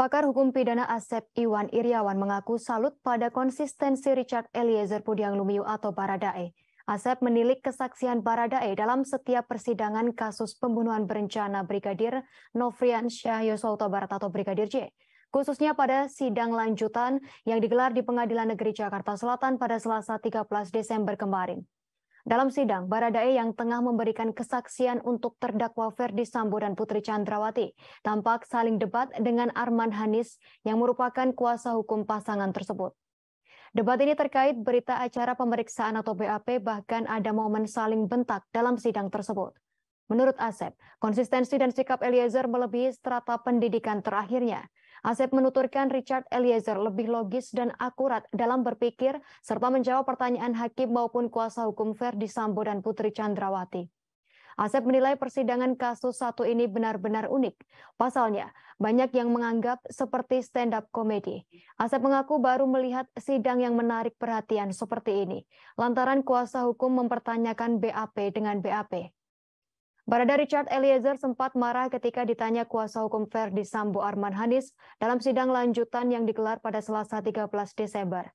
Pakar Hukum Pidana Asep Iwan Iriawan mengaku salut pada konsistensi Richard Eliezer Pudiang Lumiu atau Baradae. Asep menilik kesaksian Baradae dalam setiap persidangan kasus pembunuhan berencana Brigadir Nofrian Syah Yosota Barat atau Brigadir J. Khususnya pada sidang lanjutan yang digelar di Pengadilan Negeri Jakarta Selatan pada Selasa 13 Desember kemarin. Dalam sidang, Baradae yang tengah memberikan kesaksian untuk terdakwa Ferdi Sambo dan Putri Chandrawati tampak saling debat dengan Arman Hanis yang merupakan kuasa hukum pasangan tersebut. Debat ini terkait berita acara pemeriksaan atau BAP bahkan ada momen saling bentak dalam sidang tersebut. Menurut Asep, konsistensi dan sikap Eliezer melebihi strata pendidikan terakhirnya. Asep menuturkan Richard Eliezer lebih logis dan akurat dalam berpikir serta menjawab pertanyaan hakim maupun kuasa hukum Verdi Sambo dan Putri Chandrawati. Asep menilai persidangan kasus satu ini benar-benar unik. Pasalnya, banyak yang menganggap seperti stand-up komedi. Asep mengaku baru melihat sidang yang menarik perhatian seperti ini, lantaran kuasa hukum mempertanyakan BAP dengan BAP. Barada Richard Eliezer sempat marah ketika ditanya kuasa hukum Ferdi Sambo Arman Hanis dalam sidang lanjutan yang digelar pada Selasa 13 Desember.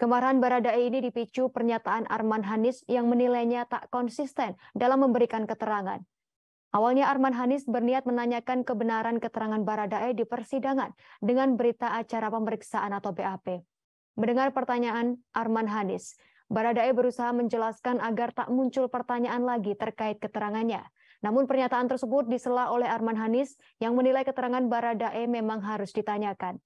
Kemarahan Barada ini dipicu pernyataan Arman Hanis yang menilainya tak konsisten dalam memberikan keterangan. Awalnya Arman Hanis berniat menanyakan kebenaran keterangan Baradae di persidangan dengan berita acara pemeriksaan atau BAP. Mendengar pertanyaan Arman Hanis, Baradae berusaha menjelaskan agar tak muncul pertanyaan lagi terkait keterangannya. Namun pernyataan tersebut disela oleh Arman Hanis yang menilai keterangan Baradae memang harus ditanyakan.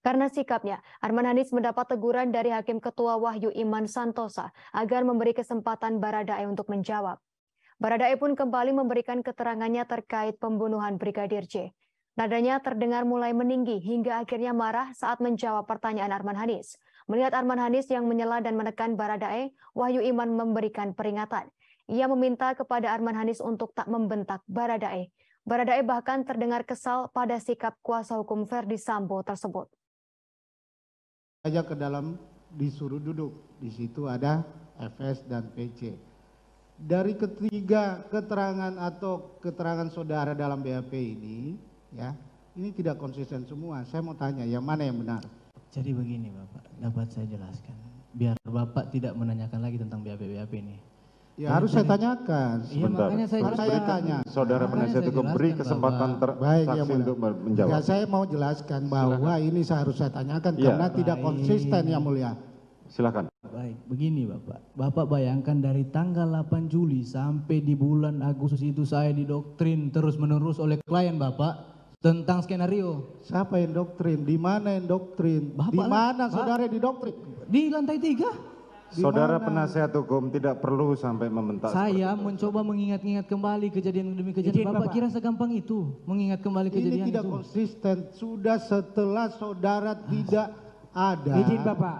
Karena sikapnya, Arman Hanis mendapat teguran dari Hakim Ketua Wahyu Iman Santosa agar memberi kesempatan Baradae untuk menjawab. Baradae pun kembali memberikan keterangannya terkait pembunuhan Brigadir J. Nadanya terdengar mulai meninggi hingga akhirnya marah saat menjawab pertanyaan Arman Hanis. Melihat Arman Hanis yang menyela dan menekan Baradae, Wahyu Iman memberikan peringatan. Ia meminta kepada Arman Hanis untuk tak membentak Baradae. Baradae bahkan terdengar kesal pada sikap kuasa hukum Verdi Sambo tersebut. Aja ke dalam disuruh duduk. Di situ ada FS dan PC. Dari ketiga keterangan atau keterangan saudara dalam BAP ini, ya, ini tidak konsisten semua. Saya mau tanya, yang mana yang benar? Jadi begini Bapak, dapat saya jelaskan. Biar Bapak tidak menanyakan lagi tentang BAP-BAP ini. Ya harus saya tanyakan. Iya, Sebentar. Ya, saya harus saya Saudara penasihat hukum beri kesempatan terbaik Baik, ya, untuk menjawab. Ya, saya mau jelaskan bahwa Silahkan. ini saya harus saya tanyakan iya. ya. karena Baik. tidak konsisten Yang mulia. Silakan. Baik, begini Bapak. Bapak bayangkan dari tanggal 8 Juli sampai di bulan Agustus itu saya didoktrin terus-menerus oleh klien Bapak tentang skenario. Siapa yang doktrin? Di mana yang doktrin? Di mana saudara di Di lantai tiga. Saudara penasehat hukum tidak perlu sampai membentak. Saya mencoba mengingat-ingat kembali kejadian demi kejadian. Bapak, Bapak kira segampang itu mengingat kembali kejadian Ini tidak itu. konsisten. Sudah setelah saudara ah. tidak ada. Izin Bapak,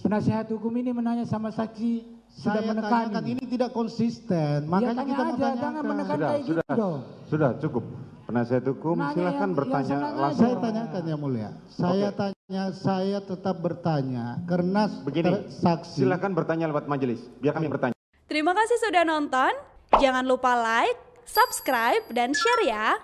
penasehat hukum ini menanya sama saksi sudah saya menekan. ini tidak konsisten. Ya, Makanya ya, kita aja, jangan menekan sudah, kayak sudah, gitu dong. Sudah cukup. Penasehat hukum Nanya silahkan yang, bertanya yang langsung. Saya tanyakan ya mulia. Saya okay. tanya saya tetap bertanya karena begini saksi silakan bertanya lewat majelis biar kami bertanya terima kasih sudah nonton jangan lupa like subscribe dan share ya